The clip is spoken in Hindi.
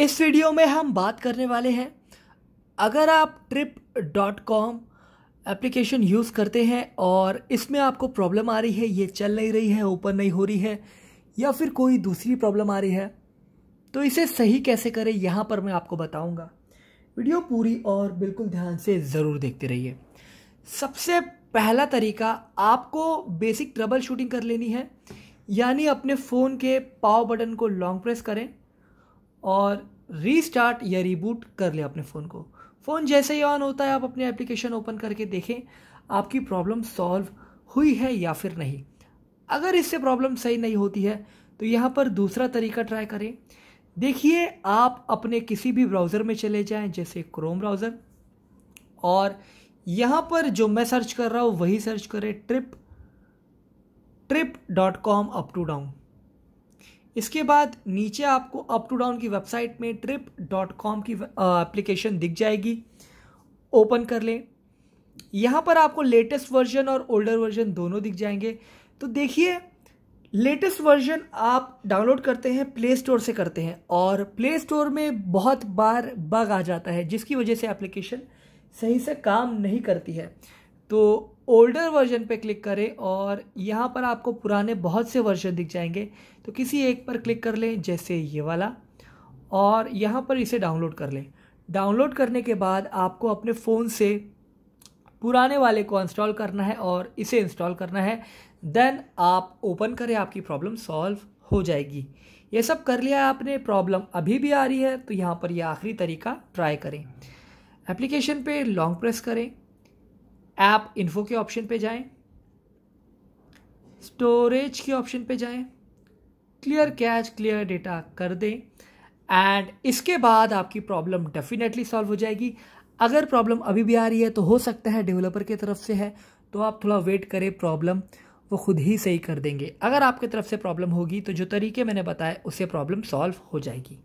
इस वीडियो में हम बात करने वाले हैं अगर आप trip dot com application use करते हैं और इसमें आपको प्रॉब्लम आ रही है ये चल नहीं रही है ओपन नहीं हो रही है या फिर कोई दूसरी प्रॉब्लम आ रही है तो इसे सही कैसे करें यहाँ पर मैं आपको बताऊँगा वीडियो पूरी और बिल्कुल ध्यान से ज़रूर देखते रहिए सबसे पहला तरीका आपको बेसिक ट्रबल शूटिंग कर लेनी है यानी अपने फ़ोन के पाव बटन को लॉन्ग प्रेस करें और रीस्टार्ट या रीबूट कर लें अपने फ़ोन को फ़ोन जैसे ही ऑन होता है आप अपने एप्लीकेशन ओपन करके देखें आपकी प्रॉब्लम सॉल्व हुई है या फिर नहीं अगर इससे प्रॉब्लम सही नहीं होती है तो यहाँ पर दूसरा तरीका ट्राई करें देखिए आप अपने किसी भी ब्राउज़र में चले जाएं जैसे क्रोम ब्राउज़र और यहाँ पर जो मैं सर्च कर रहा हूँ वही सर्च करें trip trip dot com up to down इसके बाद नीचे आपको अप टू डाउन की वेबसाइट में ट्रिप डॉट कॉम की एप्लीकेशन दिख जाएगी ओपन कर लें यहाँ पर आपको लेटेस्ट वर्जन और ओल्डर वर्जन दोनों दिख जाएंगे तो देखिए लेटेस्ट वर्जन आप डाउनलोड करते हैं प्ले स्टोर से करते हैं और प्ले स्टोर में बहुत बार बग आ जाता है जिसकी वजह से एप्लीकेशन सही से काम नहीं करती है तो ओल्डर वर्जन पे क्लिक करें और यहाँ पर आपको पुराने बहुत से वर्जन दिख जाएंगे तो किसी एक पर क्लिक कर लें जैसे ये वाला और यहाँ पर इसे डाउनलोड कर लें डाउनलोड करने के बाद आपको अपने फ़ोन से पुराने वाले को इंस्टॉल करना है और इसे इंस्टॉल करना है देन आप ओपन करें आपकी प्रॉब्लम सॉल्व हो जाएगी ये सब कर लिया आपने प्रॉब्लम अभी भी आ रही है तो यहाँ पर यह आखिरी तरीका ट्राई करें एप्लीकेशन पे लॉन्ग प्रेस करें ऐप इन्फो के ऑप्शन पे जाएं स्टोरेज के ऑप्शन पे जाएं क्लियर कैच क्लियर डेटा कर दें एंड इसके बाद आपकी प्रॉब्लम डेफिनेटली सॉल्व हो जाएगी अगर प्रॉब्लम अभी भी आ रही है तो हो सकता है डेवलपर की तरफ से है तो आप थोड़ा वेट करें प्रॉब्लम वो खुद ही सही कर देंगे अगर आपकी तरफ से प्रॉब्लम होगी तो जो तरीके मैंने बताए उससे प्रॉब्लम सॉल्व हो जाएगी